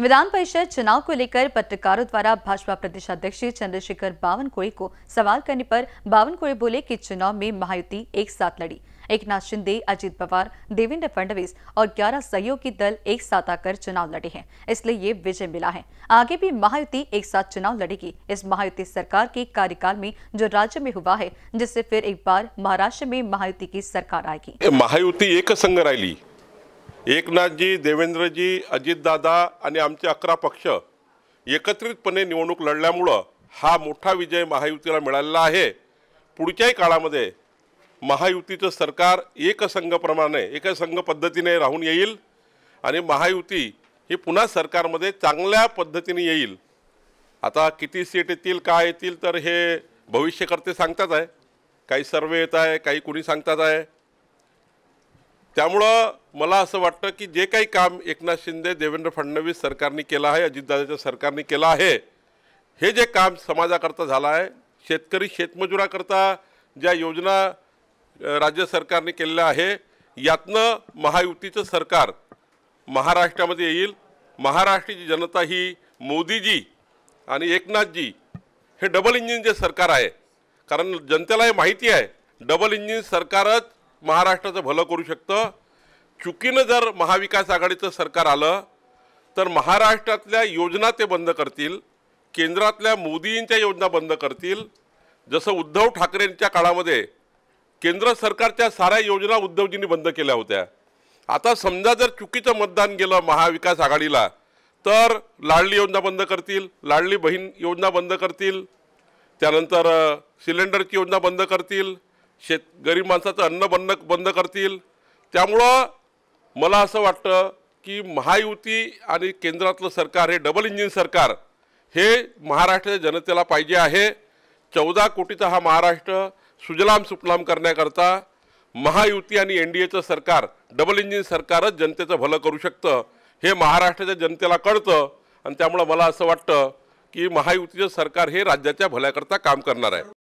विधान परिषद चुनाव को लेकर पत्रकारों द्वारा भाजपा प्रदेश अध्यक्ष चंद्रशेखर बावनकुड़े को सवाल करने पर बावनकुड़े बोले कि चुनाव में महायुति एक साथ लड़ी एक नाथ शिंदे अजीत पवार देवेंद्र फडणवीस और 11 सहयोगी दल एक साथ आकर चुनाव लड़े हैं इसलिए ये विजय मिला है आगे भी महायुति एक साथ चुनाव लड़ेगी इस महायुति सरकार के कार्यकाल में जो राज्य में हुआ है जिससे फिर एक बार महाराष्ट्र में महायुति की सरकार आएगी महायुति एक संघ एकनाथजी देवेंद्रजी अजितदादा आणि आमचे अकरा पक्ष एकत्रितपणे निवडणूक लढल्यामुळं हा मोठा विजय महायुतीला मिळालेला आहे पुढच्याही काळामध्ये महायुतीचं सरकार एकसंघप्रमाणे एकसंघ पद्धतीने राहून येईल आणि महायुती ही पुन्हा सरकारमध्ये चांगल्या पद्धतीने येईल आता किती सीट येतील का येतील तर हे भविष्यकर्ते सांगतात आहे काही सर्वे येत आहे काही कुणी सांगतात आहे त्यामुळं मला असं वाटतं की जे काही काम एकनाथ शिंदे देवेंद्र फडणवीस सरकारने केलं आहे अजितदादाच्या सरकारने केलं आहे हे जे काम समाजाकरता झालं आहे शेतकरी शेतमजुराकरता ज्या योजना राज्य सरकारने केलेल्या आहे यातनं महायुतीचं सरकार महाराष्ट्रामध्ये येईल महाराष्ट्राची जनता ही मोदीजी आणि एकनाथजी हे डबल इंजिनचे सरकार आहे कारण जनतेला हे माहिती आहे डबल इंजिन सरकारच महाराष्ट्राचं भलं करू शकतं चुकीनं जर महाविकास आघाडीचं सरकार आलं तर महाराष्ट्रातल्या योजना ते बंद करतील केंद्रातल्या मोदींच्या योजना बंद करतील जसं उद्धव ठाकरेंच्या काळामध्ये केंद्र सरकारच्या साऱ्या योजना उद्धवजींनी बंद केल्या होत्या आता समजा जर चुकीचं मतदान गेलं महाविकास आघाडीला तर लाडली योजना बंद करतील लाडली बहीण योजना बंद करतील त्यानंतर सिलेंडरची योजना बंद करतील शेत गरीब माणसाचं अन्न बंद बंद करतील त्यामुळं मला असं वाटतं की महायुती आणि केंद्रातलं सरकार हे डबल इंजिन सरकार हे महाराष्ट्राच्या जनतेला पाहिजे आहे चौदा कोटीचा हा महाराष्ट्र सुजलाम सुफलाम करण्याकरता महायुती आणि एन डी एचं सरकार डबल इंजिन सरकारच जनतेचं भलं करू शकतं हे महाराष्ट्राच्या जनतेला कळतं आणि त्यामुळं मला असं वाटतं की महायुतीचं सरकार हे राज्याच्या भल्याकरता काम करणार आहे